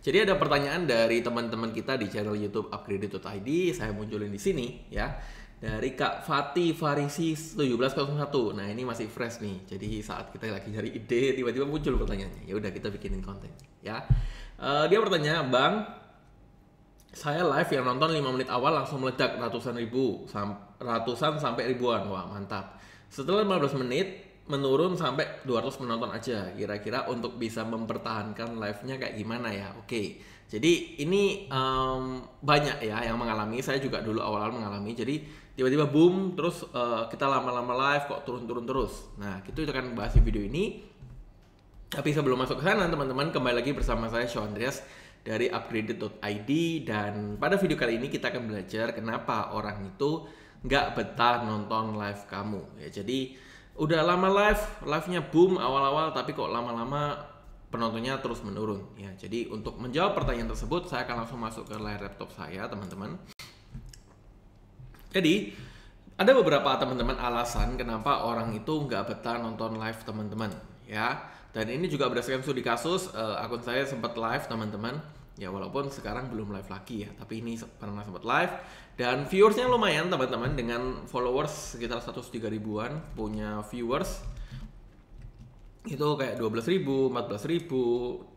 Jadi ada pertanyaan dari teman-teman kita di channel YouTube Upgrade.id, saya munculin di sini ya. Dari Kak Fati Farisi 1701. Nah, ini masih fresh nih. Jadi saat kita lagi nyari ide tiba-tiba muncul pertanyaannya. Ya udah kita bikinin konten ya. Uh, dia bertanya, "Bang, saya live yang nonton 5 menit awal langsung meledak ratusan ribu, sam ratusan sampai ribuan. Wah, mantap. Setelah 15 menit menurun sampai 200 penonton aja kira-kira untuk bisa mempertahankan live-nya kayak gimana ya oke jadi ini um, banyak ya yang mengalami saya juga dulu awal-awal mengalami jadi tiba-tiba boom terus uh, kita lama-lama live kok turun-turun terus nah gitu kita akan bahas di video ini tapi sebelum masuk ke sana teman-teman kembali lagi bersama saya Sean Andreas dari upgraded.id dan pada video kali ini kita akan belajar kenapa orang itu nggak betah nonton live kamu ya jadi udah lama live, live-nya boom awal-awal tapi kok lama-lama penontonnya terus menurun ya. Jadi untuk menjawab pertanyaan tersebut saya akan langsung masuk ke layar laptop saya, teman-teman. Jadi ada beberapa teman-teman alasan kenapa orang itu nggak betah nonton live teman-teman ya. Dan ini juga berdasarkan studi kasus uh, akun saya sempat live teman-teman ya walaupun sekarang belum live lagi ya tapi ini pernah sempat live dan viewersnya lumayan teman-teman dengan followers sekitar 103 ribuan punya viewers itu kayak 12 ribu, 14 ribu,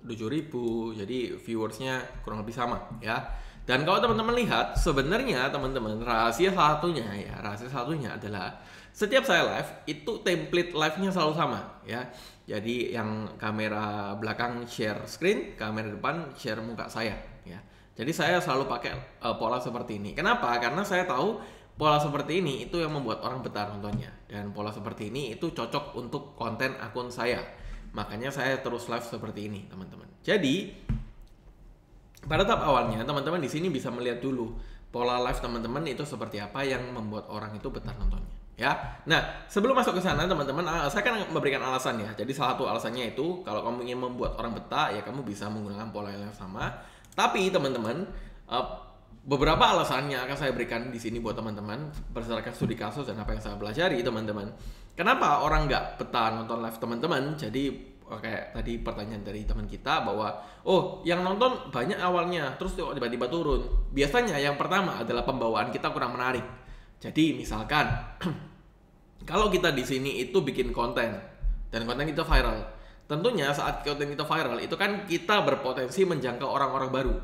7 ribu jadi viewersnya kurang lebih sama ya dan kalau teman-teman lihat, sebenarnya teman-teman rahasia satunya ya, rahasia satunya adalah setiap saya live itu template live-nya selalu sama ya. Jadi yang kamera belakang share screen, kamera depan share muka saya ya. Jadi saya selalu pakai uh, pola seperti ini. Kenapa? Karena saya tahu pola seperti ini itu yang membuat orang betah nontonnya dan pola seperti ini itu cocok untuk konten akun saya. Makanya saya terus live seperti ini, teman-teman. Jadi pada tahap awalnya, teman-teman di sini bisa melihat dulu pola live teman-teman itu seperti apa yang membuat orang itu betah nontonnya ya. Nah, sebelum masuk ke sana teman-teman, eh, saya akan memberikan alasan ya. Jadi salah satu alasannya itu kalau kamu ingin membuat orang betah ya kamu bisa menggunakan pola yang sama. Tapi teman-teman, eh, beberapa alasan yang akan saya berikan di sini buat teman-teman berdasarkan studi kasus dan apa yang saya pelajari teman-teman. Kenapa orang nggak betah nonton live teman-teman? Jadi Eh, kayak tadi pertanyaan dari teman kita bahwa oh yang nonton banyak awalnya terus tiba-tiba turun biasanya yang pertama adalah pembawaan kita kurang menarik jadi misalkan kalau kita di sini itu bikin konten dan konten kita viral tentunya saat konten kita viral itu kan kita berpotensi menjangkau orang-orang baru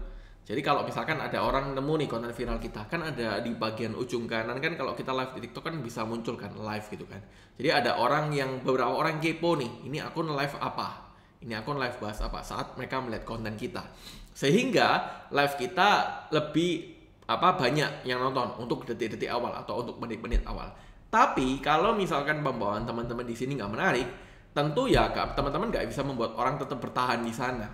jadi kalau misalkan ada orang nemu nih konten viral kita, kan ada di bagian ujung kanan kan kalau kita live di TikTok kan bisa muncul kan live gitu kan. Jadi ada orang yang beberapa orang kepo nih, ini akun live apa? Ini akun live bahas apa saat mereka melihat konten kita. Sehingga live kita lebih apa banyak yang nonton untuk detik-detik awal atau untuk menit-menit awal. Tapi kalau misalkan pembawaan teman-teman di sini nggak menarik, tentu ya teman-teman nggak bisa membuat orang tetap bertahan di sana.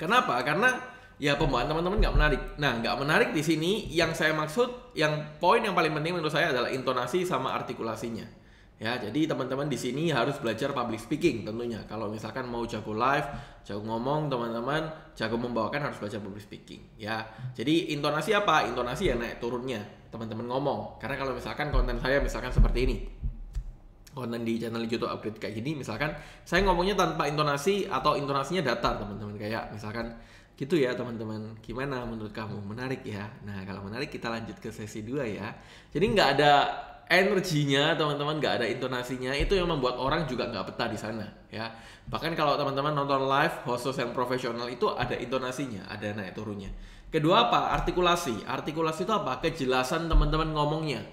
Kenapa? Karena ya pembawaan teman-teman nggak menarik. Nah, nggak menarik di sini yang saya maksud, yang poin yang paling penting menurut saya adalah intonasi sama artikulasinya. Ya, jadi teman-teman di sini harus belajar public speaking tentunya. Kalau misalkan mau jago live, jago ngomong, teman-teman jago membawakan harus belajar public speaking. Ya, jadi intonasi apa? Intonasi yang naik turunnya teman-teman ngomong. Karena kalau misalkan konten saya misalkan seperti ini, konten di channel YouTube update kayak gini misalkan saya ngomongnya tanpa intonasi atau intonasinya datar teman-teman kayak misalkan Gitu ya teman-teman. Gimana menurut kamu? Menarik ya? Nah kalau menarik kita lanjut ke sesi 2 ya. Jadi nggak ada energinya teman-teman nggak ada intonasinya itu yang membuat orang juga nggak betah di sana ya bahkan kalau teman-teman nonton live host yang profesional itu ada intonasinya ada naik turunnya kedua apa artikulasi artikulasi itu apa kejelasan teman-teman ngomongnya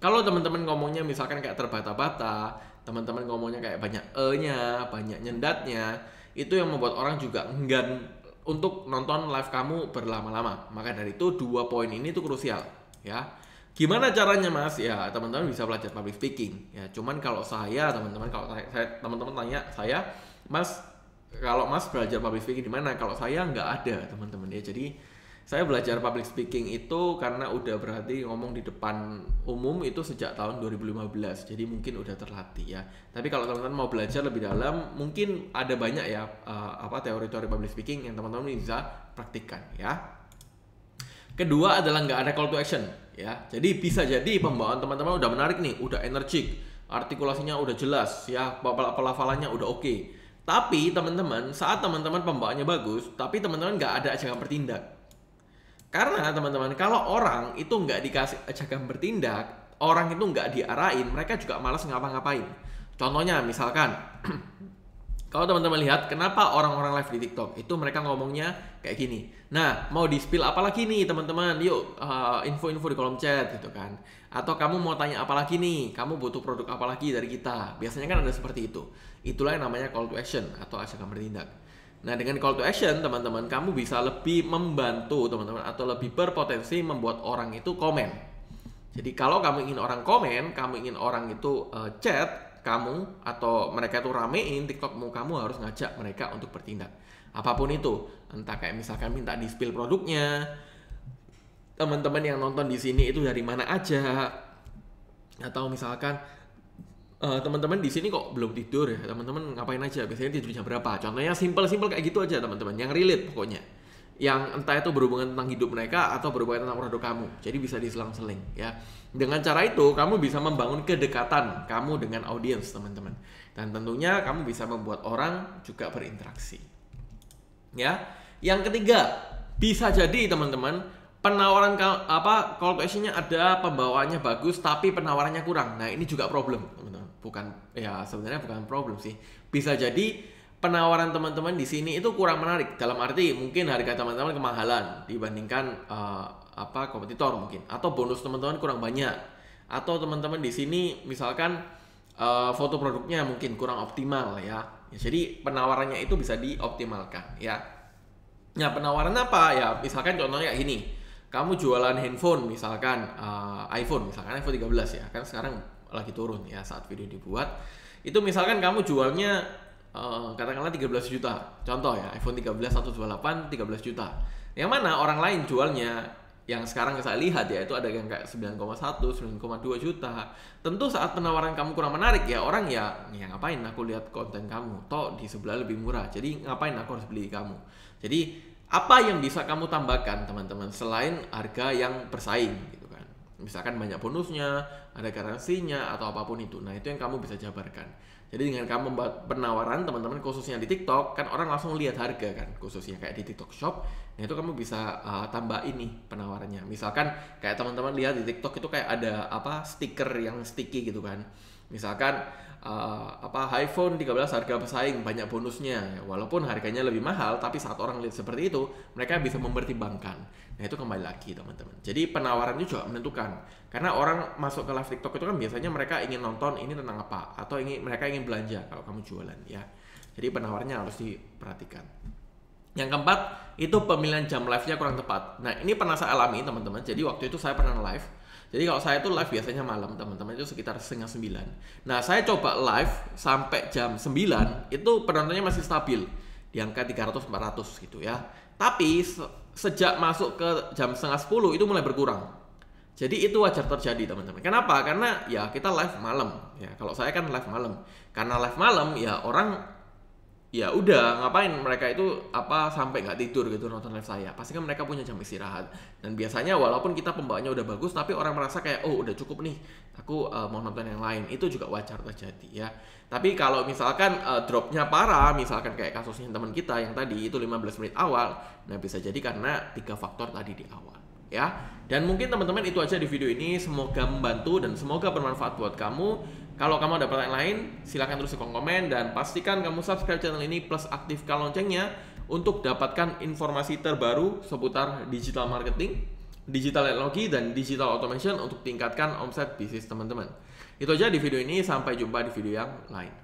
kalau teman-teman ngomongnya misalkan kayak terbata-bata teman-teman ngomongnya kayak banyak e nya banyak nyendatnya itu yang membuat orang juga enggan untuk nonton live kamu berlama-lama. Maka dari itu dua poin ini tuh krusial ya. Gimana caranya mas? Ya teman-teman bisa belajar public speaking ya. Cuman kalau saya teman-teman kalau saya teman-teman tanya saya mas kalau mas belajar public speaking di mana? Kalau saya nggak ada teman-teman ya. Jadi saya belajar public speaking itu karena udah berarti ngomong di depan umum itu sejak tahun 2015 jadi mungkin udah terlatih ya tapi kalau teman-teman mau belajar lebih dalam mungkin ada banyak ya uh, apa teori-teori public speaking yang teman-teman bisa praktikkan ya kedua adalah nggak ada call to action ya jadi bisa jadi pembawaan teman-teman udah menarik nih udah energik artikulasinya udah jelas ya pelafalannya udah oke okay. tapi teman-teman saat teman-teman pembawaannya bagus tapi teman-teman nggak ada ajakan bertindak karena teman-teman, kalau orang itu nggak dikasih ajakan bertindak, orang itu nggak diarahin, mereka juga malas ngapa-ngapain. Contohnya misalkan, kalau teman-teman lihat kenapa orang-orang live di TikTok itu mereka ngomongnya kayak gini. Nah, mau di spill apa lagi nih teman-teman? Yuk info eh, info-info di kolom chat gitu kan. Atau kamu mau tanya apa lagi nih? Kamu butuh produk apa lagi dari kita? Biasanya kan ada seperti itu. Itulah yang namanya call to action atau ajakan bertindak. Nah, dengan call to action, teman-teman, kamu bisa lebih membantu teman-teman atau lebih berpotensi membuat orang itu komen. Jadi, kalau kamu ingin orang komen, kamu ingin orang itu uh, chat kamu atau mereka itu ramein TikTokmu, kamu harus ngajak mereka untuk bertindak. Apapun itu, entah kayak misalkan minta di-spill produknya. Teman-teman yang nonton di sini itu dari mana aja? Atau misalkan uh, teman-teman di sini kok belum tidur ya teman-teman ngapain aja biasanya tidur jam berapa contohnya simple-simple kayak gitu aja teman-teman yang relate pokoknya yang entah itu berhubungan tentang hidup mereka atau berhubungan tentang produk kamu jadi bisa diselang-seling ya dengan cara itu kamu bisa membangun kedekatan kamu dengan audiens teman-teman dan tentunya kamu bisa membuat orang juga berinteraksi ya yang ketiga bisa jadi teman-teman penawaran apa call to actionnya ada pembawaannya bagus tapi penawarannya kurang nah ini juga problem teman-teman bukan ya sebenarnya bukan problem sih. Bisa jadi penawaran teman-teman di sini itu kurang menarik dalam arti mungkin harga teman-teman kemahalan dibandingkan uh, apa kompetitor mungkin atau bonus teman-teman kurang banyak atau teman-teman di sini misalkan uh, foto produknya mungkin kurang optimal ya. ya jadi penawarannya itu bisa dioptimalkan ya nah penawaran apa ya misalkan contohnya ini kamu jualan handphone misalkan uh, iPhone misalkan iPhone 13 ya kan sekarang lagi turun ya saat video dibuat itu misalkan kamu jualnya uh, katakanlah 13 juta contoh ya iPhone 13 128 13 juta yang mana orang lain jualnya yang sekarang saya lihat ya itu ada yang kayak 9,1, 9,2 juta. Tentu saat penawaran kamu kurang menarik ya orang ya, ya ngapain aku lihat konten kamu? Toh di sebelah lebih murah. Jadi ngapain aku harus beli kamu? Jadi apa yang bisa kamu tambahkan teman-teman selain harga yang bersaing? Gitu misalkan banyak bonusnya, ada garansinya atau apapun itu. Nah, itu yang kamu bisa jabarkan. Jadi dengan kamu membuat penawaran teman-teman khususnya di TikTok kan orang langsung lihat harga kan khususnya kayak di TikTok Shop. Nah, itu kamu bisa uh, eh, tambah ini penawarannya. Misalkan kayak teman-teman lihat di TikTok itu kayak ada apa stiker yang sticky gitu kan. Misalkan uh, apa iPhone 13 harga pesaing banyak bonusnya, walaupun harganya lebih mahal, tapi saat orang lihat seperti itu, mereka bisa mempertimbangkan. Nah itu kembali lagi teman-teman. Jadi penawaran itu juga menentukan, karena orang masuk ke live TikTok itu kan biasanya mereka ingin nonton ini tentang apa, atau ingin mereka ingin belanja kalau kamu jualan ya. Jadi penawarnya harus diperhatikan. Yang keempat, itu pemilihan jam live-nya kurang tepat. Nah, ini pernah saya alami, teman-teman. Jadi, waktu itu saya pernah live. Jadi, kalau saya itu live biasanya malam, teman-teman, itu sekitar setengah sembilan. Nah, saya coba live sampai jam sembilan, itu penontonnya masih stabil. Di angka 300-400 gitu ya. Tapi, sejak masuk ke jam setengah sepuluh, itu mulai berkurang. Jadi itu wajar terjadi teman-teman. Kenapa? Karena ya kita live malam. Ya kalau saya kan live malam. Karena live malam ya orang ya udah ngapain mereka itu apa sampai nggak tidur gitu nonton live saya pasti kan mereka punya jam istirahat dan biasanya walaupun kita pembawanya udah bagus tapi orang merasa kayak oh udah cukup nih aku uh, mau nonton yang lain itu juga wajar terjadi ya tapi kalau misalkan uh, dropnya parah misalkan kayak kasusnya teman kita yang tadi itu 15 menit awal nah bisa jadi karena tiga faktor tadi di awal ya dan mungkin teman-teman itu aja di video ini semoga membantu dan semoga bermanfaat buat kamu kalau kamu ada pertanyaan lain, silahkan terus di komen dan pastikan kamu subscribe channel ini plus aktifkan loncengnya untuk dapatkan informasi terbaru seputar digital marketing, digital teknologi, dan digital automation untuk tingkatkan omset bisnis teman-teman. Itu aja di video ini, sampai jumpa di video yang lain.